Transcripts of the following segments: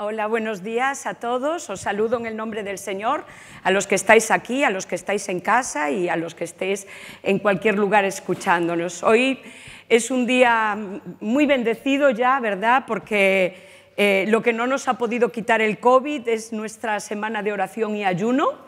Hola, buenos días a todos. Os saludo en el nombre del Señor, a los que estáis aquí, a los que estáis en casa y a los que estéis en cualquier lugar escuchándonos. Hoy es un día muy bendecido ya, ¿verdad? Porque eh, lo que no nos ha podido quitar el COVID es nuestra semana de oración y ayuno.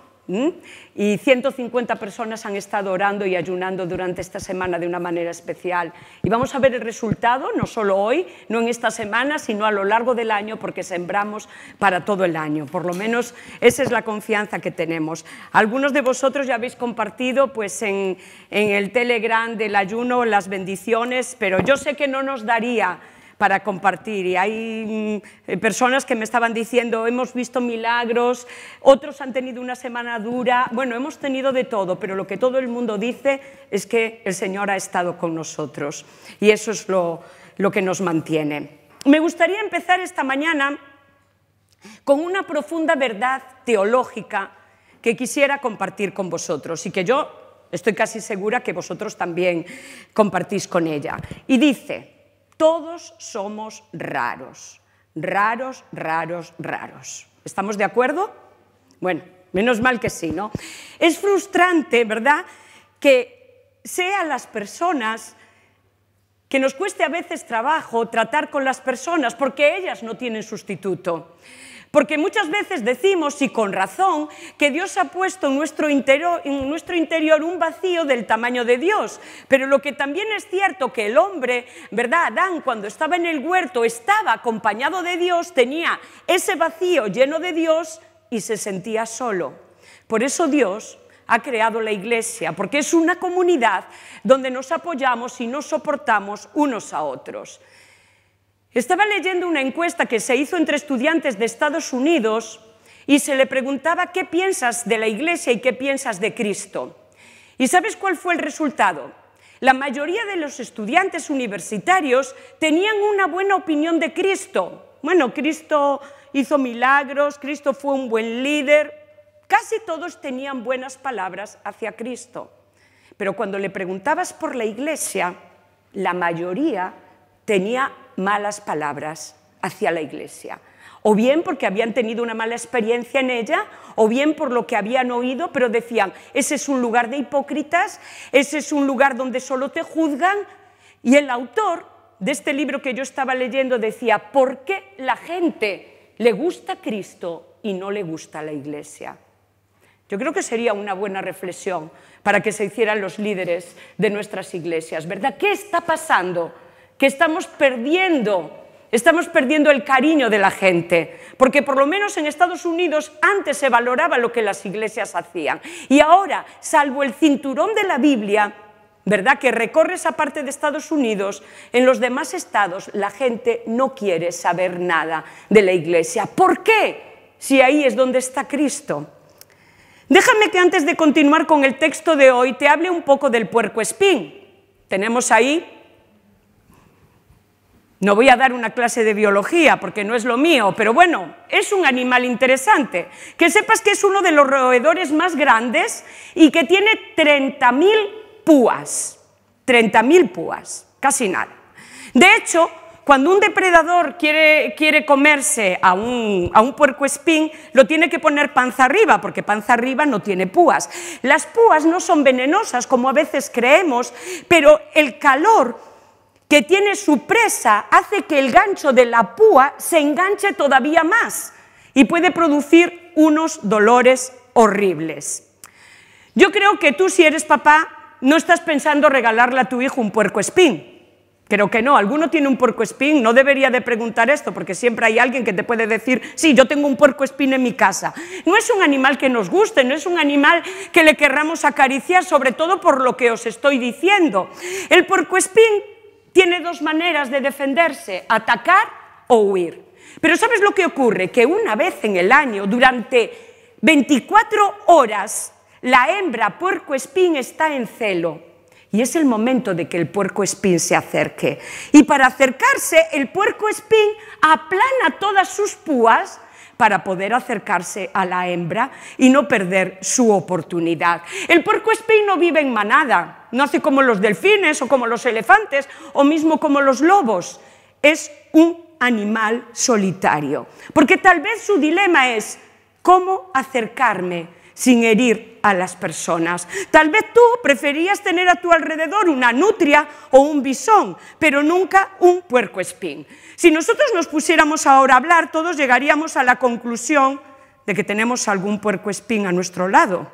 Y 150 personas han estado orando y ayunando durante esta semana de una manera especial. Y vamos a ver el resultado, no solo hoy, no en esta semana, sino a lo largo del año, porque sembramos para todo el año. Por lo menos esa es la confianza que tenemos. Algunos de vosotros ya habéis compartido pues, en, en el Telegram del ayuno las bendiciones, pero yo sé que no nos daría para compartir. Y hay mm, eh, personas que me estaban diciendo, hemos visto milagros, otros han tenido una semana dura, bueno, hemos tenido de todo, pero lo que todo el mundo dice es que el Señor ha estado con nosotros y eso es lo, lo que nos mantiene. Me gustaría empezar esta mañana con una profunda verdad teológica que quisiera compartir con vosotros y que yo estoy casi segura que vosotros también compartís con ella. Y dice, todos somos raros, raros, raros, raros. ¿Estamos de acuerdo? Bueno, menos mal que sí, ¿no? Es frustrante, ¿verdad? Que sean las personas que nos cueste a veces trabajo tratar con las personas porque ellas no tienen sustituto. Porque muchas veces decimos, y con razón, que Dios ha puesto en nuestro, interior, un vacío del tamaño de Dios. Pero lo que también es cierto que el hombre, ¿verdad? Adán, cuando estaba en el huerto, estaba acompañado de Dios, tenía ese vacío lleno de Dios y se sentía solo. Por eso Dios ha creado la iglesia, porque es una comunidad donde nos apoyamos y nos soportamos unos a otros. Estaba leyendo una encuesta que se hizo entre estudiantes de Estados Unidos y se le preguntaba qué piensas de la Iglesia y qué piensas de Cristo. ¿Y sabes cuál fue el resultado? La mayoría de los estudiantes universitarios tenían una buena opinión de Cristo. Bueno, Cristo hizo milagros, Cristo fue un buen líder, casi todos tenían buenas palabras hacia Cristo. Pero cuando le preguntabas por la iglesia, la mayoría tenía malas palabras hacia la Iglesia o bien porque habían tenido una mala experiencia en ella, o bien por lo que habían oído, pero decían, ese es un lugar de hipócritas, ese es un lugar donde solo te juzgan. Y el autor de este libro que yo estaba leyendo decía, ¿por qué la gente le gusta Cristo y no le gusta la Iglesia? Yo creo que sería una buena reflexión para que se hicieran los líderes de nuestras iglesias, ¿verdad? ¿Qué está pasando? que estamos perdiendo Estamos perdiendo el cariño de la gente, porque por lo menos en Estados Unidos antes se valoraba lo que las iglesias hacían. Y ahora, salvo el cinturón de la Biblia, ¿verdad? Que recorre esa parte de Estados Unidos, en los demás estados la gente no quiere saber nada de la iglesia. ¿Por qué? Si ahí es donde está Cristo. Déjame que antes de continuar con el texto de hoy te hable un poco del puerco espín. Tenemos ahí no voy a dar una clase de biología porque no es lo mío, pero bueno, es un animal interesante. Que sepas que es uno de los roedores más grandes y que tiene 30.000 púas. 30.000 púas, casi nada. De hecho, cuando un depredador quiere, quiere comerse a un, a un puerco espín, lo tiene que poner panza arriba, porque panza arriba no tiene púas. Las púas no son venenosas, como a veces creemos, pero el calor que tiene su presa hace que el gancho de la púa se enganche todavía más y puede producir unos dolores horribles. Yo creo que tú si eres papá no estás pensando regalarle a tu hijo un puerco espín. Creo que no, alguno tiene un puerco espín, no debería de preguntar esto porque siempre hay alguien que te puede decir, sí, yo tengo un puerco espín en mi casa. No es un animal que nos guste, no es un animal que le querramos acariciar, sobre todo por lo que os estoy diciendo. El puerco espín tiene dos maneras de defenderse, atacar o huir. Pero ¿sabes lo que ocurre? Que una vez en el año, durante 24 horas, la hembra puerco espín está en celo. Y es el momento de que el puerco se acerque. Y para acercarse, el puerco aplana todas sus púas para poder acercarse a la hembra y no perder su oportunidad. El puerco espino no vive en manada, no hace como los delfines o como los elefantes o mismo como los lobos. Es un animal solitario, porque tal vez su dilema es cómo acercarme sin herir a las personas. Tal vez tú preferías tener a tu alrededor una nutria o un bisón, pero nunca un puerco espín. Si nosotros nos pusiéramos ahora a hablar, todos llegaríamos a la conclusión de que tenemos algún puerco espín a nuestro lado,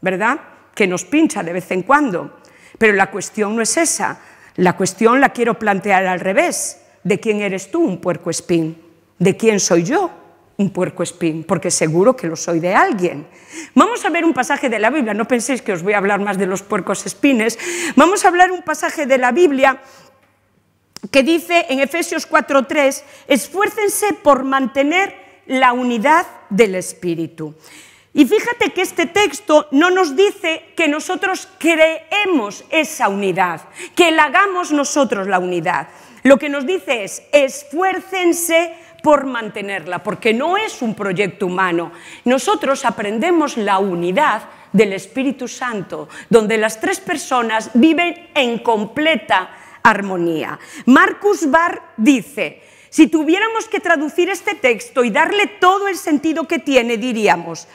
¿verdad? Que nos pincha de vez en cuando. Pero la cuestión no es esa. La cuestión la quiero plantear al revés. ¿De quién eres tú un puerco espín? ¿De quién soy yo un puerco espín, porque seguro que lo soy de alguien. Vamos a ver un pasaje de la Biblia, no penséis que os voy a hablar más de los puercos espines, vamos a hablar un pasaje de la Biblia que dice en Efesios 4.3, esfuércense por mantener la unidad del Espíritu. Y fíjate que este texto no nos dice que nosotros creemos esa unidad, que la hagamos nosotros la unidad. Lo que nos dice es, esfuércense por mantenerla, porque no es un proyecto humano. Nosotros aprendemos la unidad del Espíritu Santo, donde las tres personas viven en completa armonía. Marcus Barr dice, si tuviéramos que traducir este texto y darle todo el sentido que tiene, diríamos,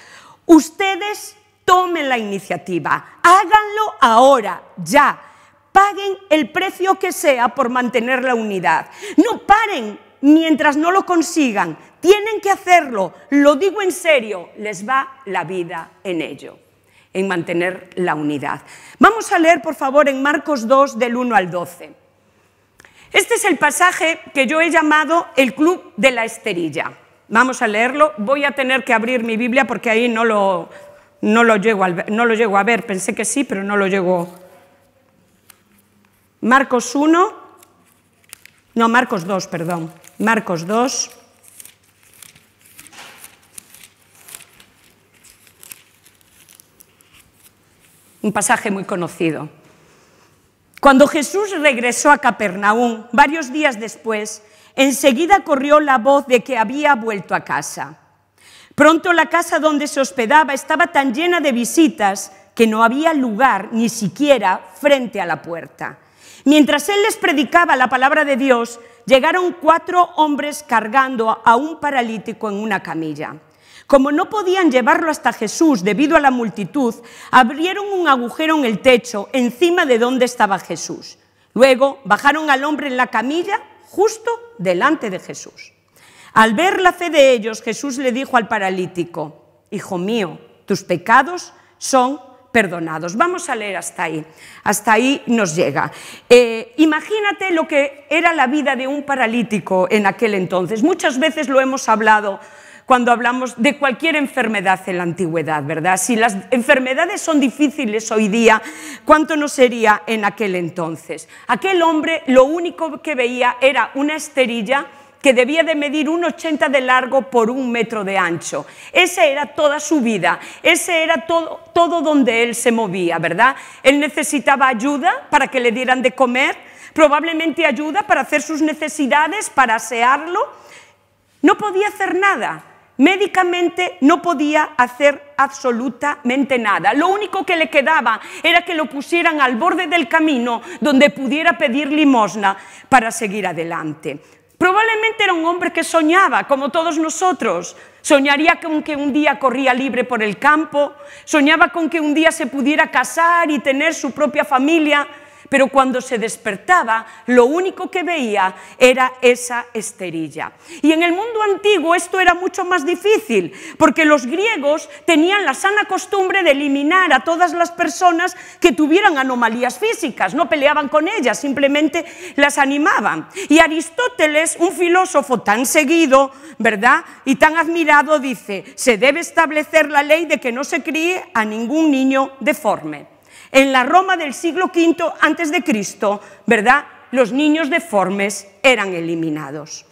ustedes tomen la iniciativa, háganlo ahora, ya, paguen el precio que sea por mantener la unidad, no paren mientras no lo consigan, tienen que hacerlo, lo digo en serio, les va la vida en ello, en mantener la unidad. Vamos a leer, por favor, en Marcos 2, del 1 al 12. Este es el pasaje que yo he llamado el Club de la Esterilla. Vamos a leerlo. Voy a tener que abrir mi Biblia porque ahí no lo, no lo, llego, a, llego a ver. Pensé que sí, pero no lo llego. Marcos 1, no, Marcos 2, perdón. Marcos 2. Un pasaje muy conocido. Cuando Jesús regresó a Capernaum, varios días después, enseguida corrió la voz de que había vuelto a casa. Pronto la casa donde se hospedaba estaba tan llena de visitas que no había lugar ni siquiera frente a la puerta. Mientras él les predicaba la palabra de Dios, llegaron cuatro hombres cargando a un paralítico en una camilla. Como no podían llevarlo hasta Jesús debido a la multitud, abrieron un agujero en el techo encima de donde estaba Jesús. Luego bajaron al hombre en la camilla justo delante de Jesús. Al ver la fe de ellos, Jesús le dijo al paralítico, Hijo mío, tus pecados son perdonados. Vamos a leer hasta ahí, hasta ahí nos llega. Eh, imagínate lo que era la vida de un paralítico en aquel entonces. Muchas veces lo hemos hablado cuando hablamos de cualquier enfermedad en la antigüedad, ¿verdad? Si las enfermedades son difíciles hoy día, ¿cuánto no sería en aquel entonces? Aquel hombre lo único que veía era una esterilla que debía de medir un 80 de largo por un metro de ancho. Esa era toda su vida, ese era todo, todo donde él se movía, ¿verdad? Él necesitaba ayuda para que le dieran de comer, probablemente ayuda para hacer sus necesidades, para asearlo. No podía hacer nada. Médicamente no podía hacer absolutamente nada. Lo único que le quedaba era que lo pusieran al borde del camino donde pudiera pedir limosna para seguir adelante. Probablemente era un hombre que soñaba, como todos nosotros. Soñaría con que un día corría libre por el campo, soñaba con que un día se pudiera casar y tener su propia familia, pero cuando se despertaba lo único que veía era esa esterilla. Y en el mundo antiguo esto era mucho más difícil, porque los griegos tenían la sana costumbre de eliminar a todas las personas que tuvieran anomalías físicas, no peleaban con ellas, simplemente las animaban. Y Aristóteles, un filósofo tan seguido, ¿verdad? Y tan admirado, dice, se debe establecer la ley de que no se críe a ningún niño deforme. En la Roma del siglo V antes de Cristo, ¿verdad? Los niños deformes eran eliminados.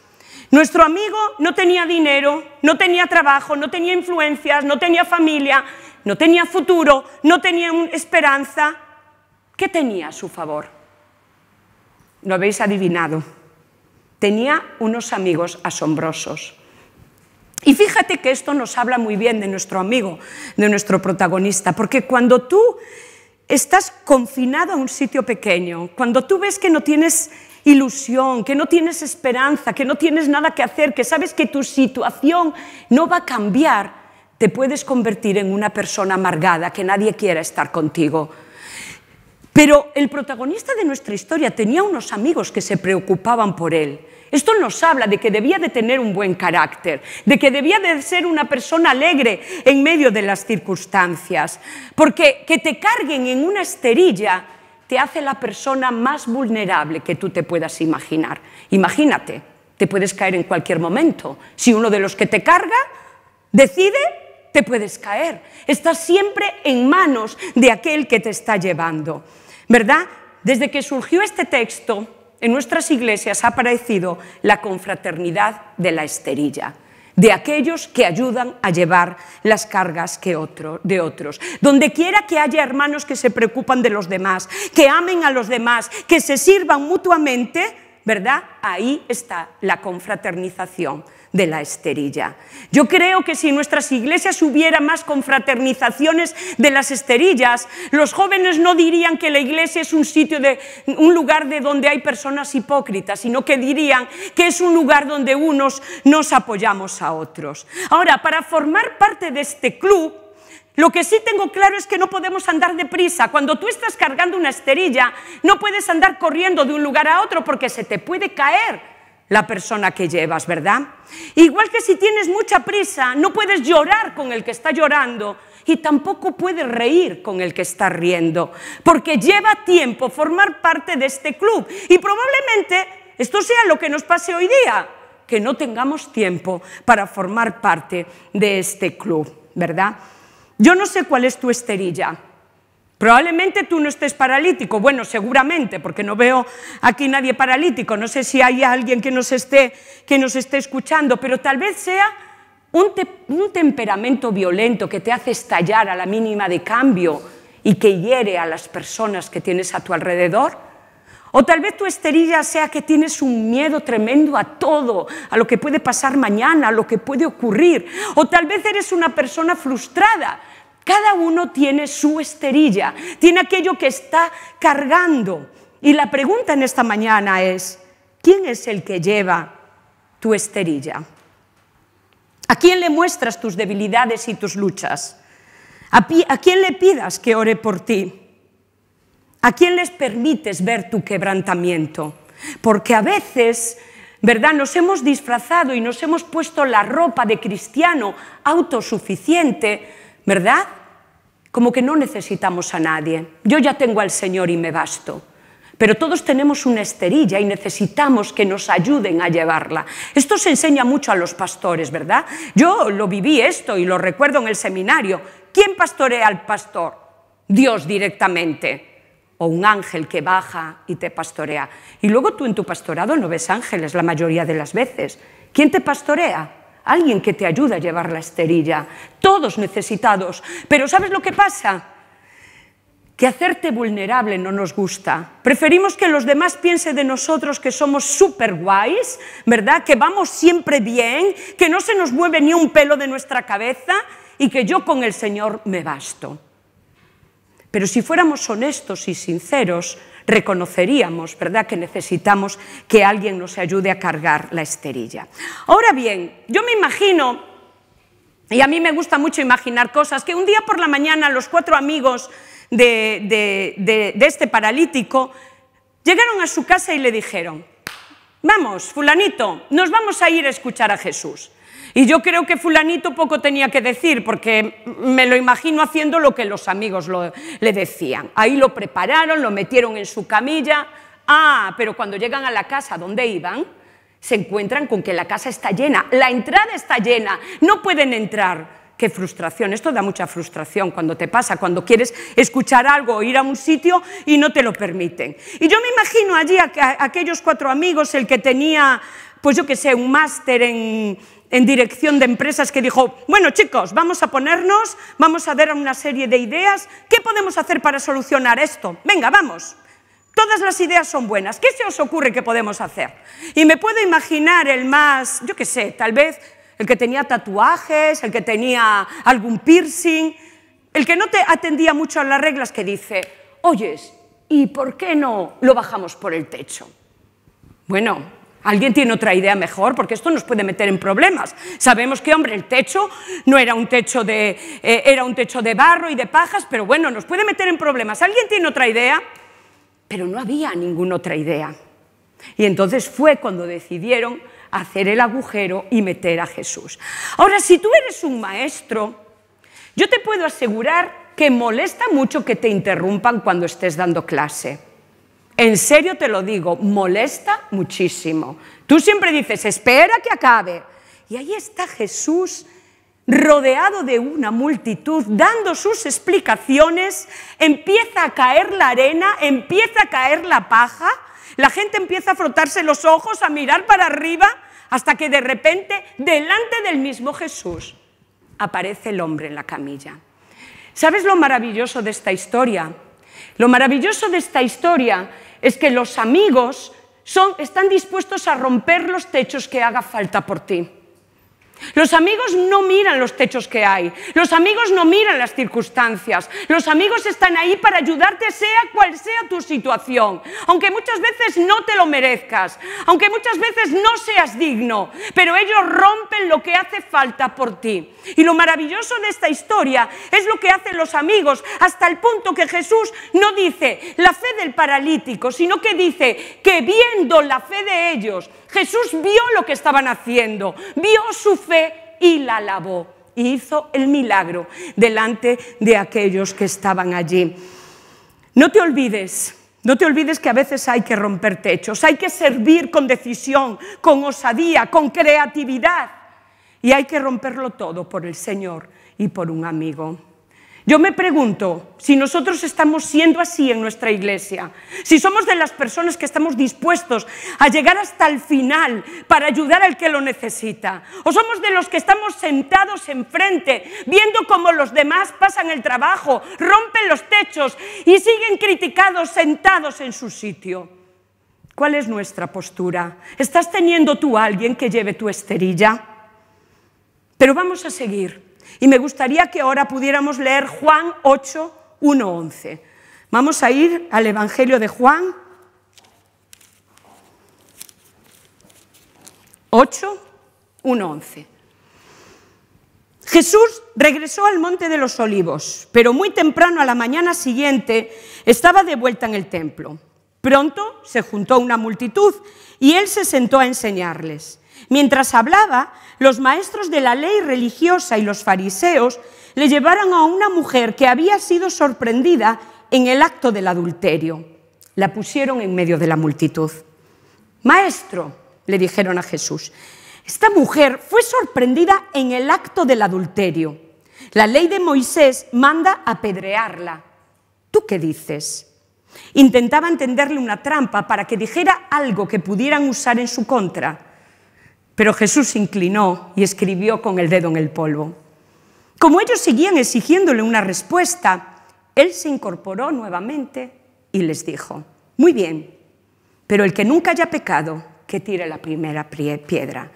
Nuestro amigo no tenía dinero, no tenía trabajo, no tenía influencias, no tenía familia, no tenía futuro, no tenía esperanza. ¿Qué tenía a su favor? Lo habéis adivinado. Tenía unos amigos asombrosos. Y fíjate que esto nos habla muy bien de nuestro amigo, de nuestro protagonista, porque cuando tú estás confinado a un sitio pequeño, cuando tú ves que no tienes ilusión, que no tienes esperanza, que no tienes nada que hacer, que sabes que tu situación no va a cambiar, te puedes convertir en una persona amargada, que nadie quiera estar contigo. Pero el protagonista de nuestra historia tenía unos amigos que se preocupaban por él. Esto nos habla de que debía de tener un buen carácter, de que debía de ser una persona alegre en medio de las circunstancias, porque que te carguen en una esterilla te hace la persona más vulnerable que tú te puedas imaginar. Imagínate, te puedes caer en cualquier momento. Si uno de los que te carga decide, te puedes caer. Estás siempre en manos de aquel que te está llevando. ¿Verdad? Desde que surgió este texto, en nuestras iglesias ha aparecido la confraternidad de la esterilla de aquellos que ayudan a llevar las cargas que de otros. Donde quiera que haya hermanos que se preocupan de los demás, que amen a los demás, que se sirvan mutuamente, ¿verdad? Ahí está la confraternización de la esterilla. Yo creo que si nuestras iglesias hubiera más confraternizaciones de las esterillas, los jóvenes no dirían que la iglesia es un sitio de un lugar de donde hay personas hipócritas, sino que dirían que es un lugar donde unos nos apoyamos a otros. Ahora, para formar parte de este club, lo que sí tengo claro es que no podemos andar deprisa. Cuando tú estás cargando una esterilla, no puedes andar corriendo de un lugar a otro porque se te puede caer la persona que llevas, ¿verdad? Igual que si tienes mucha prisa, no puedes llorar con el que está llorando y tampoco puedes reír con el que está riendo, porque lleva tiempo formar parte de este club y probablemente esto sea lo que nos pase hoy día, que no tengamos tiempo para formar parte de este club, ¿verdad? Yo no sé cuál es tu esterilla. Probablemente tú no estés paralítico, bueno, seguramente, porque no veo aquí nadie paralítico, no sé si hay alguien que nos esté, que nos esté escuchando, pero tal vez sea un, un temperamento violento que te hace estallar a la mínima de cambio y que hiere a las personas que tienes a tu alrededor. O tal vez tu esterilla sea que tienes un miedo tremendo a todo, a lo que puede pasar mañana, a lo que puede ocurrir. O tal vez eres una persona frustrada cada uno tiene su esterilla, tiene aquello que está cargando. Y la pregunta en esta mañana es, ¿quién es el que lleva tu esterilla? ¿A quién le muestras tus debilidades y tus luchas? ¿A, quién le pidas que ore por ti? ¿A quién les permites ver tu quebrantamiento? Porque a veces, ¿verdad? Nos hemos disfrazado y nos hemos puesto la ropa de cristiano autosuficiente ¿verdad? Como que no necesitamos a nadie. Yo ya tengo al Señor y me basto. Pero todos tenemos una esterilla y necesitamos que nos ayuden a llevarla. Esto se enseña mucho a los pastores, ¿verdad? Yo lo viví esto y lo recuerdo en el seminario. ¿Quién pastorea al pastor? Dios directamente. O un ángel que baja y te pastorea. Y luego tú en tu pastorado no ves ángeles la mayoría de las veces. ¿Quién te pastorea? alguien que te ayuda a llevar la esterilla, todos necesitados. Pero ¿sabes lo que pasa? Que hacerte vulnerable no nos gusta. Preferimos que los demás piensen de nosotros que somos súper guays, ¿verdad? Que vamos siempre bien, que no se nos mueve ni un pelo de nuestra cabeza y que yo con el Señor me basto. Pero si fuéramos honestos y sinceros, reconoceríamos, ¿verdad?, que necesitamos que alguien nos ayude a cargar la esterilla. Ahora bien, yo me imagino y a mí me gusta mucho imaginar cosas, que un día por la mañana los cuatro amigos de, de, este paralítico llegaron a su casa y le dijeron, vamos, fulanito, nos vamos a ir a escuchar a Jesús. Y yo creo que fulanito poco tenía que decir, porque me lo imagino haciendo lo que los amigos le decían. Ahí lo prepararon, lo metieron en su camilla. Ah, pero cuando llegan a la casa donde iban, se encuentran con que la casa está llena, la entrada está llena, no pueden entrar. Qué frustración, esto da mucha frustración cuando te pasa, cuando quieres escuchar algo o ir a un sitio y no te lo permiten. Y yo me imagino allí a aquellos cuatro amigos, el que tenía pues yo que sé, un máster en, dirección de empresas que dijo, bueno chicos, vamos a ponernos, vamos a dar una serie de ideas, ¿qué podemos hacer para solucionar esto? Venga, vamos. Todas las ideas son buenas. ¿Qué se os ocurre que podemos hacer? Y me puedo imaginar el más, yo qué sé, tal vez el que tenía tatuajes, el que tenía algún piercing, el que no te atendía mucho a las reglas que dice, oyes, ¿y por qué no lo bajamos por el techo? Bueno, ¿Alguien tiene otra idea mejor? Porque esto nos puede meter en problemas. Sabemos que, hombre, el techo no era un techo de, eh, era un techo de barro y de pajas, pero bueno, nos puede meter en problemas. ¿Alguien tiene otra idea? Pero no había ninguna otra idea. Y entonces fue cuando decidieron hacer el agujero y meter a Jesús. Ahora, si tú eres un maestro, yo te puedo asegurar que molesta mucho que te interrumpan cuando estés dando clase en serio te lo digo, molesta muchísimo. Tú siempre dices, espera que acabe. Y ahí está Jesús rodeado de una multitud, dando sus explicaciones, empieza a caer la arena, empieza a caer la paja, la gente empieza a frotarse los ojos, a mirar para arriba, hasta que de repente, delante del mismo Jesús, aparece el hombre en la camilla. ¿Sabes lo maravilloso de esta historia? Lo maravilloso de esta historia es que los amigos están dispuestos a romper los techos que haga falta por ti. Los amigos no miran los techos que hay, los amigos no miran las circunstancias, los amigos están ahí para ayudarte sea cual sea tu situación, aunque muchas veces no te lo merezcas, aunque muchas veces no seas digno, pero ellos rompen lo que hace falta por ti. Y lo maravilloso de esta historia es lo que hacen los amigos hasta el punto que Jesús no dice la fe del paralítico, sino que dice que viendo la fe de ellos, Jesús vio lo que estaban haciendo, vio su fe y la alabó y hizo el milagro delante de aquellos que estaban allí. No te olvides, no te olvides que a veces hay que romper techos, hay que servir con decisión, con osadía, con creatividad y hay que romperlo todo por el Señor y por un amigo. Yo me pregunto si nosotros estamos siendo así en nuestra iglesia, si somos de las personas que estamos dispuestos a llegar hasta el final para ayudar al que lo necesita, o somos de los que estamos sentados enfrente, viendo cómo los demás pasan el trabajo, rompen los techos y siguen criticados sentados en su sitio. ¿Cuál es nuestra postura? ¿Estás teniendo tú a alguien que lleve tu esterilla? Pero vamos a seguir. Y me gustaría que ahora pudiéramos leer Juan 8, 1, 11. Vamos a ir al Evangelio de Juan 8, 1, 11. Jesús regresó al monte de los olivos, pero muy temprano a la mañana siguiente estaba de vuelta en el templo. Pronto se juntó una multitud y él se sentó a enseñarles. Mientras hablaba, los maestros de la ley religiosa y los fariseos le llevaron a una mujer que había sido sorprendida en el acto del adulterio. La pusieron en medio de la multitud. Maestro, le dijeron a Jesús, esta mujer fue sorprendida en el acto del adulterio. La ley de Moisés manda apedrearla. ¿Tú qué dices? Intentaban tenderle una trampa para que dijera algo que pudieran usar en su contra. Pero Jesús se inclinó y escribió con el dedo en el polvo. Como ellos seguían exigiéndole una respuesta, él se incorporó nuevamente y les dijo, muy bien, pero el que nunca haya pecado, que tire la primera piedra.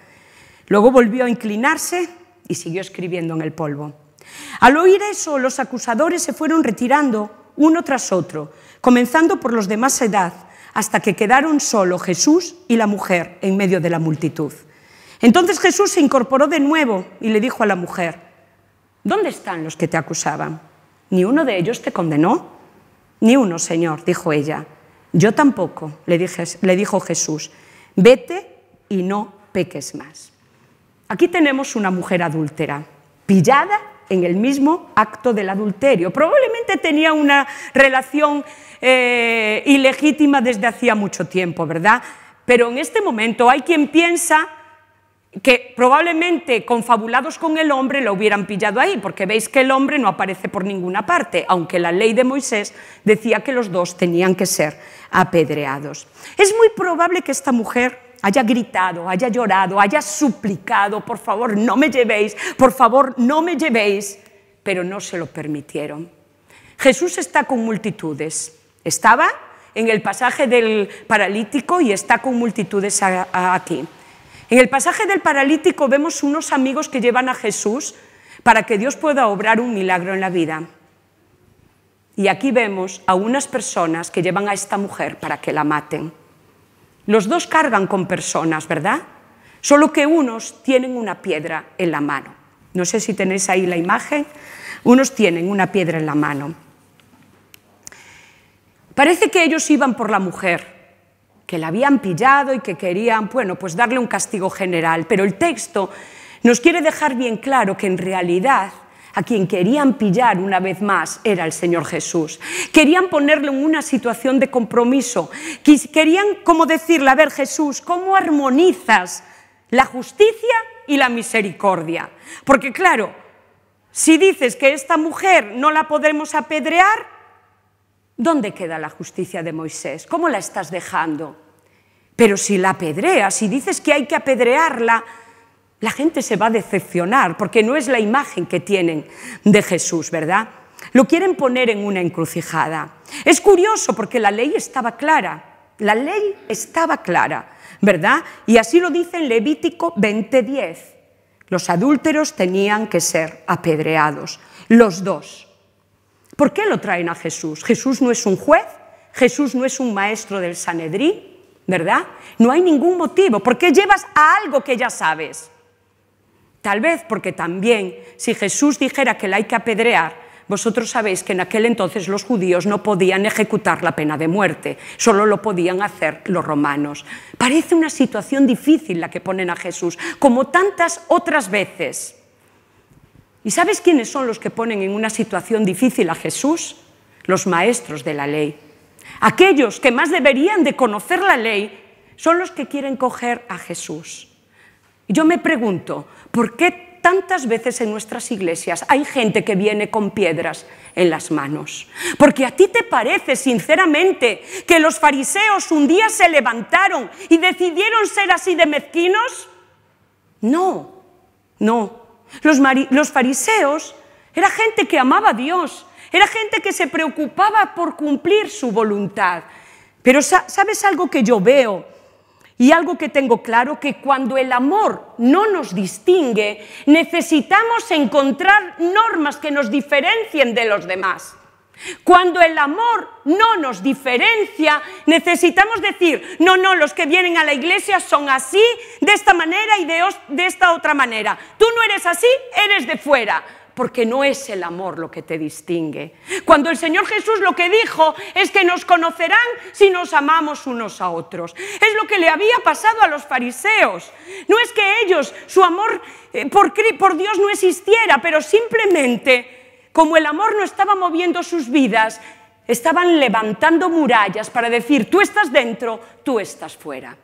Luego volvió a inclinarse y siguió escribiendo en el polvo. Al oír eso, los acusadores se fueron retirando uno tras otro, comenzando por los de más edad, hasta que quedaron solo Jesús y la mujer en medio de la multitud. Entonces Jesús se incorporó de nuevo y le dijo a la mujer, ¿dónde están los que te acusaban? ¿Ni uno de ellos te condenó? Ni uno, Señor, dijo ella. Yo tampoco, le, dijo Jesús, vete y no peques más. Aquí tenemos una mujer adúltera, pillada en el mismo acto del adulterio. Probablemente tenía una relación eh, ilegítima desde hacía mucho tiempo, ¿verdad? Pero en este momento hay quien piensa que probablemente confabulados con el hombre lo hubieran pillado ahí, porque veis que el hombre no aparece por ninguna parte, aunque la ley de Moisés decía que los dos tenían que ser apedreados. Es muy probable que esta mujer haya gritado, haya llorado, haya suplicado, por favor, no me llevéis, por favor, no me llevéis, pero no se lo permitieron. Jesús está con multitudes. Estaba en el pasaje del paralítico y está con multitudes aquí. En el pasaje del paralítico vemos unos amigos que llevan a Jesús para que Dios pueda obrar un milagro en la vida. Y aquí vemos a unas personas que llevan a esta mujer para que la maten. Los dos cargan con personas, ¿verdad? Solo que unos tienen una piedra en la mano. No sé si tenéis ahí la imagen. Unos tienen una piedra en la mano. Parece que ellos iban por la mujer, que la habían pillado y que querían, bueno, pues darle un castigo general. Pero el texto nos quiere dejar bien claro que en realidad a quien querían pillar una vez más era el Señor Jesús. Querían ponerlo en una situación de compromiso. Querían como decirle, a ver Jesús, ¿cómo armonizas la justicia y la misericordia? Porque claro, si dices que esta mujer no la podremos apedrear, ¿Dónde queda la justicia de Moisés? ¿Cómo la estás dejando? Pero si la apedreas, si dices que hay que apedrearla, la gente se va a decepcionar porque no es la imagen que tienen de Jesús, ¿verdad? Lo quieren poner en una encrucijada. Es curioso porque la ley estaba clara, la ley estaba clara, ¿verdad? Y así lo dice en Levítico 20:10. Los adúlteros tenían que ser apedreados, los dos. ¿Por qué lo traen a Jesús? Jesús no es un juez, Jesús no es un maestro del Sanedrín, ¿verdad? No hay ningún motivo. ¿Por qué llevas a algo que ya sabes? Tal vez porque también si Jesús dijera que la hay que apedrear, vosotros sabéis que en aquel entonces los judíos no podían ejecutar la pena de muerte, solo lo podían hacer los romanos. Parece una situación difícil la que ponen a Jesús, como tantas otras veces. ¿Y sabes quiénes son los que ponen en una situación difícil a Jesús? Los maestros de la ley. Aquellos que más deberían de conocer la ley son los que quieren coger a Jesús. Yo me pregunto, ¿por qué tantas veces en nuestras iglesias hay gente que viene con piedras en las manos? Porque a ti te parece, sinceramente, que los fariseos un día se levantaron y decidieron ser así de mezquinos? No, no. Los, fariseos era gente que amaba a Dios, era gente que se preocupaba por cumplir su voluntad. Pero sabes algo que yo veo y algo que tengo claro, que cuando el amor no nos distingue, necesitamos encontrar normas que nos diferencien de los demás. Cuando el amor no nos diferencia, necesitamos decir, no, no, los que vienen a la iglesia son así, de esta manera y de, esta otra manera. Tú no eres así, eres de fuera. Porque no es el amor lo que te distingue. Cuando el Señor Jesús lo que dijo es que nos conocerán si nos amamos unos a otros. Es lo que le había pasado a los fariseos. No es que ellos, su amor eh, por Dios no existiera, pero simplemente como el amor no estaba moviendo sus vidas, estaban levantando murallas para decir, tú estás dentro, tú estás fuera.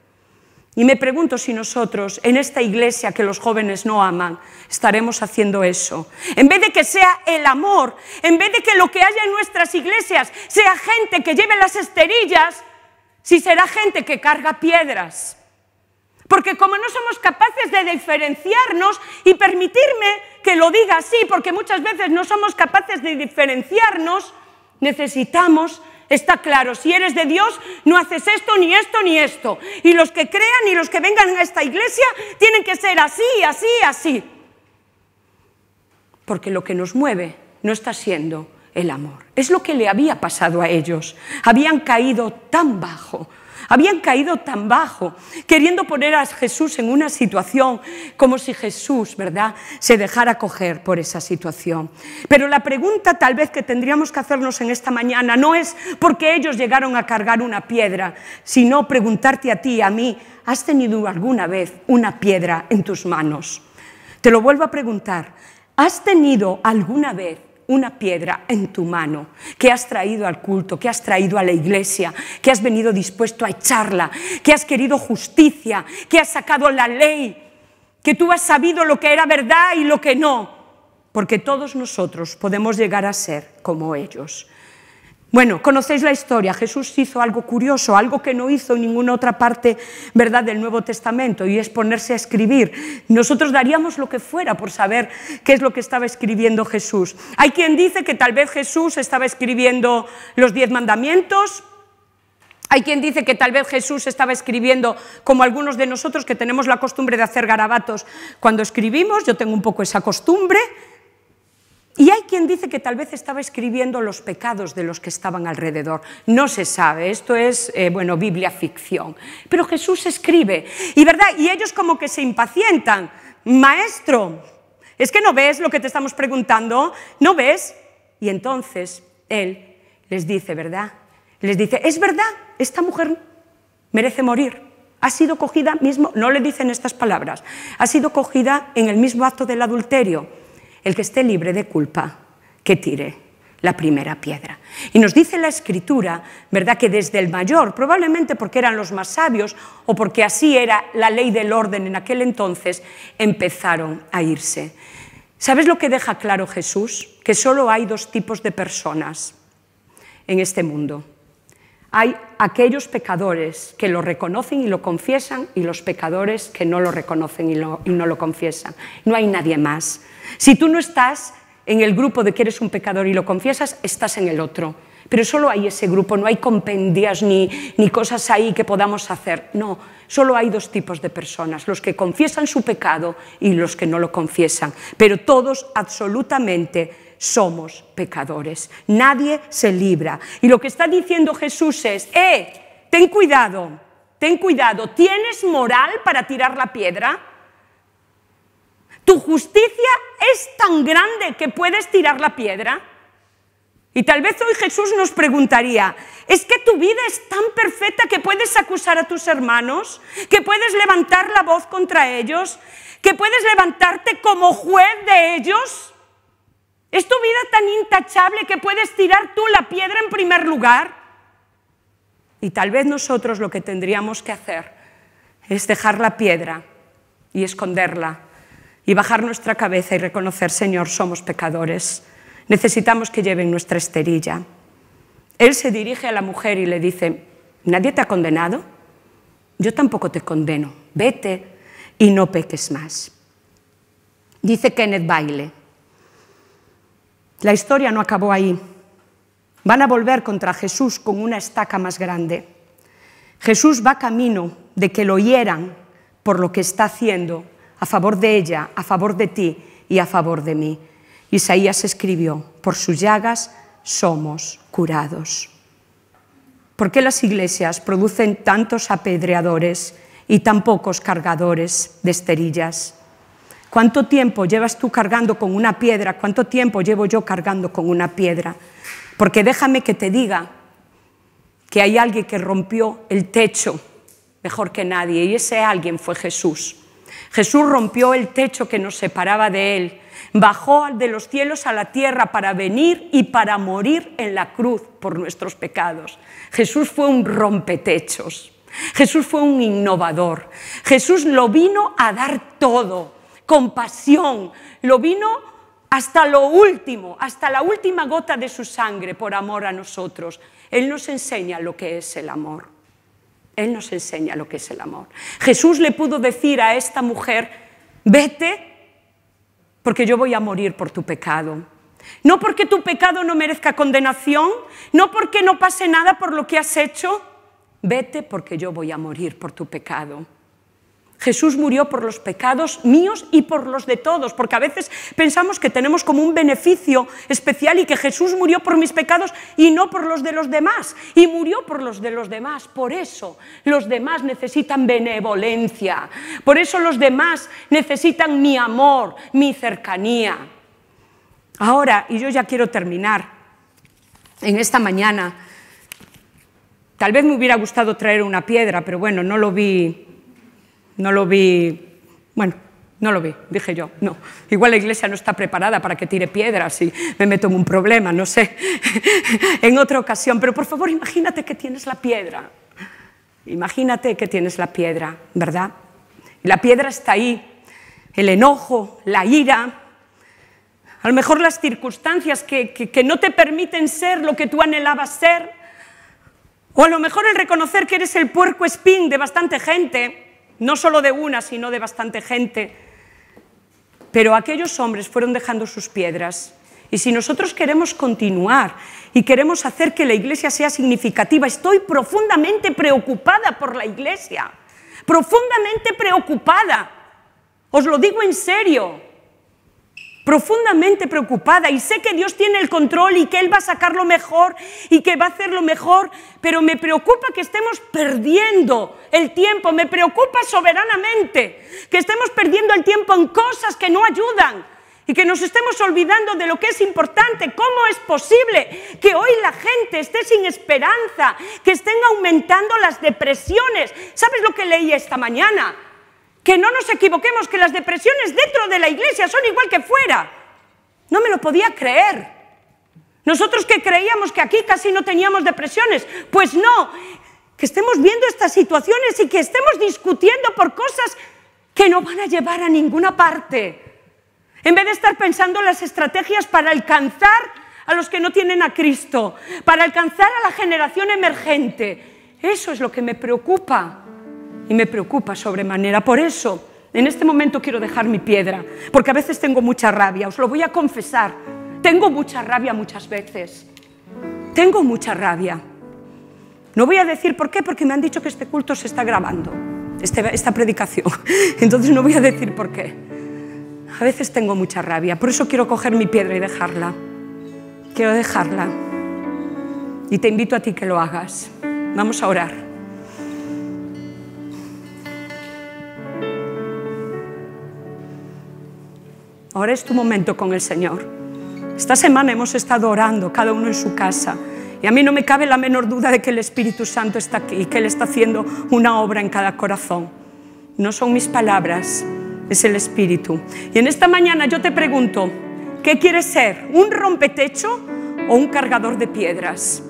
Y me pregunto si nosotros, en esta iglesia que los jóvenes no aman, estaremos haciendo eso. En vez de que sea el amor, en vez de que lo que haya en nuestras iglesias sea gente que lleve las esterillas, si será gente que carga piedras. Porque como no somos capaces de diferenciarnos, y permitirme que lo diga así, porque muchas veces no somos capaces de diferenciarnos, necesitamos Está claro, si eres de Dios, no haces esto, ni esto, ni esto. Y los que crean y los que vengan a esta iglesia tienen que ser así, así, así. Porque lo que nos mueve no está siendo el amor. Es lo que le había pasado a ellos. Habían caído tan bajo habían caído tan bajo, queriendo poner a Jesús en una situación como si Jesús, ¿verdad?, se dejara coger por esa situación. Pero la pregunta tal vez que tendríamos que hacernos en esta mañana no es porque ellos llegaron a cargar una piedra, sino preguntarte a ti, a mí, ¿has tenido alguna vez una piedra en tus manos? Te lo vuelvo a preguntar, ¿has tenido alguna vez una piedra en tu mano, que has traído al culto, que has traído a la iglesia, que has venido dispuesto a echarla, que has querido justicia, que has sacado la ley, que tú has sabido lo que era verdad y lo que no, porque todos nosotros podemos llegar a ser como ellos. Bueno, conocéis la historia. Jesús hizo algo curioso, algo que no hizo ninguna otra parte ¿verdad? del Nuevo Testamento, y es ponerse a escribir. Nosotros daríamos lo que fuera por saber qué es lo que estaba escribiendo Jesús. Hay quien dice que tal vez Jesús estaba escribiendo los diez mandamientos, hay quien dice que tal vez Jesús estaba escribiendo, como algunos de nosotros que tenemos la costumbre de hacer garabatos cuando escribimos, yo tengo un poco esa costumbre, y hay quien dice que tal vez estaba escribiendo los pecados de los que estaban alrededor. No se sabe, esto es, eh, bueno, Biblia ficción. Pero Jesús escribe, y verdad, y ellos como que se impacientan. Maestro, es que no ves lo que te estamos preguntando, no ves. Y entonces él les dice, ¿verdad? Les dice, es verdad, esta mujer merece morir. Ha sido cogida mismo, no le dicen estas palabras, ha sido cogida en el mismo acto del adulterio el que esté libre de culpa, que tire la primera piedra. Y nos dice la escritura, ¿verdad? Que desde el mayor, probablemente porque eran los más sabios o porque así era la ley del orden en aquel entonces, empezaron a irse. ¿Sabes lo que deja claro Jesús? Que solo hay dos tipos de personas en este mundo. Hay aquellos pecadores que lo reconocen y lo confiesan y los pecadores que no lo reconocen y, y no lo confiesan. No hay nadie más. Si tú no estás en el grupo de que eres un pecador y lo confiesas, estás en el otro. Pero solo hay ese grupo, no hay compendias ni, ni cosas ahí que podamos hacer. No, solo hay dos tipos de personas, los que confiesan su pecado y los que no lo confiesan. Pero todos absolutamente somos pecadores. Nadie se libra. Y lo que está diciendo Jesús es, eh, ten cuidado, ten cuidado, ¿tienes moral para tirar la piedra? Tu justicia es tan grande que puedes tirar la piedra? Y tal vez hoy Jesús nos preguntaría, ¿es que tu vida es tan perfecta que puedes acusar a tus hermanos? ¿Que puedes levantar la voz contra ellos? ¿Que puedes levantarte como juez de ellos? ¿Es tu vida tan intachable que puedes tirar tú la piedra en primer lugar? Y tal vez nosotros lo que tendríamos que hacer es dejar la piedra y esconderla y bajar nuestra cabeza y reconocer, Señor, somos pecadores, necesitamos que lleven nuestra esterilla. Él se dirige a la mujer y le dice, ¿nadie te ha condenado? Yo tampoco te condeno, vete y no peques más. Dice Kenneth Baile, la historia no acabó ahí. Van a volver contra Jesús con una estaca más grande. Jesús va camino de que lo hieran por lo que está haciendo a favor de ella, a favor de ti y a favor de mí. Isaías escribió, por sus llagas somos curados. ¿Por qué las iglesias producen tantos apedreadores y tan pocos cargadores de esterillas? ¿Cuánto tiempo llevas tú cargando con una piedra? ¿Cuánto tiempo llevo yo cargando con una piedra? Porque déjame que te diga que hay alguien que rompió el techo mejor que nadie y ese alguien fue Jesús. Jesús rompió el techo que nos separaba de Él, bajó de los cielos a la tierra para venir y para morir en la cruz por nuestros pecados. Jesús fue un rompetechos, Jesús fue un innovador, Jesús lo vino a dar todo, con pasión, lo vino hasta lo último, hasta la última gota de su sangre por amor a nosotros. Él nos enseña lo que es el amor. Él nos enseña lo que es el amor. Jesús le pudo decir a esta mujer, vete, porque yo voy a morir por tu pecado. No porque tu pecado no merezca condenación, no porque no pase nada por lo que has hecho, vete porque yo voy a morir por tu pecado. Jesús murió por los pecados míos y por los de todos, porque a veces pensamos que tenemos como un beneficio especial y que Jesús murió por mis pecados y no por los de los demás, y murió por los de los demás. Por eso los demás necesitan benevolencia, por eso los demás necesitan mi amor, mi cercanía. Ahora, y yo ya quiero terminar, en esta mañana, tal vez me hubiera gustado traer una piedra, pero bueno, no lo vi no lo vi, bueno, no lo vi, dije yo, no. Igual la iglesia no está preparada para que tire piedras y me meto en un problema, no sé, en otra ocasión. Pero por favor, imagínate que tienes la piedra. Imagínate que tienes la piedra, ¿verdad? Y la piedra está ahí, el enojo, la ira, a lo mejor las circunstancias que, que no te permiten ser lo que tú anhelabas ser, o a lo mejor el reconocer que eres el puerco espín de bastante gente no solo de una, sino de bastante gente. Pero aquellos hombres fueron dejando sus piedras. Y si nosotros queremos continuar y queremos hacer que la iglesia sea significativa, estoy profundamente preocupada por la iglesia, profundamente preocupada. Os lo digo en serio profundamente preocupada y sé que Dios tiene el control y que Él va a sacar lo mejor y que va a hacer lo mejor, pero me preocupa que estemos perdiendo el tiempo, me preocupa soberanamente que estemos perdiendo el tiempo en cosas que no ayudan y que nos estemos olvidando de lo que es importante. ¿Cómo es posible que hoy la gente esté sin esperanza, que estén aumentando las depresiones? ¿Sabes lo que leí esta mañana? que no nos equivoquemos, que las depresiones dentro de la iglesia son igual que fuera. No me lo podía creer. Nosotros que creíamos que aquí casi no teníamos depresiones, pues no, que estemos viendo estas situaciones y que estemos discutiendo por cosas que no van a llevar a ninguna parte. En vez de estar pensando las estrategias para alcanzar a los que no tienen a Cristo, para alcanzar a la generación emergente. Eso es lo que me preocupa y me preocupa sobremanera. Por eso, en este momento quiero dejar mi piedra, porque a veces tengo mucha rabia, os lo voy a confesar. Tengo mucha rabia muchas veces. Tengo mucha rabia. No voy a decir por qué, porque me han dicho que este culto se está grabando, este, esta predicación. Entonces no voy a decir por qué. A veces tengo mucha rabia, por eso quiero coger mi piedra y dejarla. Quiero dejarla. Y te invito a ti que lo hagas. Vamos a orar. Ahora es tu momento con el Señor. Esta semana hemos estado orando, cada uno en su casa. Y a mí no me cabe la menor duda de que el Espíritu Santo está aquí y que Él está haciendo una obra en cada corazón. No son mis palabras, es el Espíritu. Y en esta mañana yo te pregunto, ¿qué quieres ser? ¿Un rompetecho o un cargador de piedras?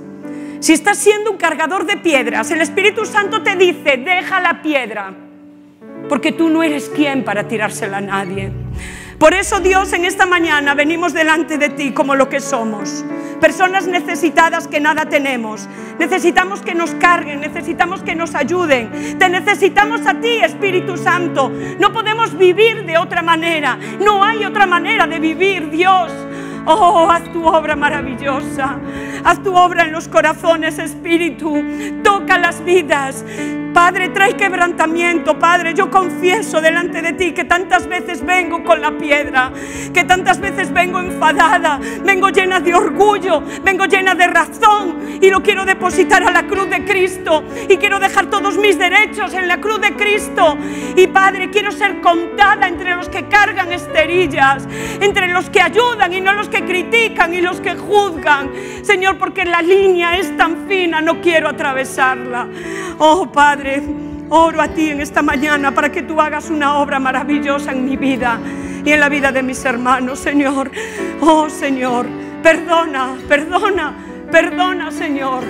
Si estás siendo un cargador de piedras, el Espíritu Santo te dice, deja la piedra, porque tú no eres quien para tirársela a nadie. Por eso Dios en esta mañana venimos delante de ti como lo que somos. Personas necesitadas que nada tenemos. Necesitamos que nos carguen, necesitamos que nos ayuden. Te necesitamos a ti, Espíritu Santo. No podemos vivir de otra manera. No hay otra manera de vivir, Dios. Oh, haz tu obra maravillosa. Haz tu obra en los corazones, Espíritu. Toca las vidas. Padre, trae quebrantamiento, Padre. Yo confieso delante de ti que tantas veces vengo con la piedra, que tantas veces vengo enfadada, vengo llena de orgullo, vengo llena de razón y lo quiero depositar a la cruz de Cristo y quiero dejar todos mis derechos en la cruz de Cristo. Y Padre, quiero ser contada entre los que cargan esterillas, entre los que ayudan y no los que que critican y los que juzgan. Señor, porque la línea es tan fina, no quiero atravesarla. Oh Padre, oro a ti en esta mañana para que tú hagas una obra maravillosa en mi vida y en la vida de mis hermanos, Señor. Oh Señor, perdona, perdona, perdona, Señor.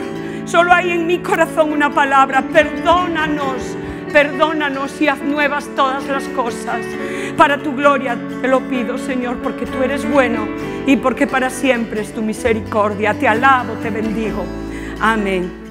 Solo hay en mi corazón una palabra, perdónanos perdónanos y haz nuevas todas las cosas. Para tu gloria te lo pido, Señor, porque tú eres bueno y porque para siempre es tu misericordia. Te alabo, te bendigo. Amén.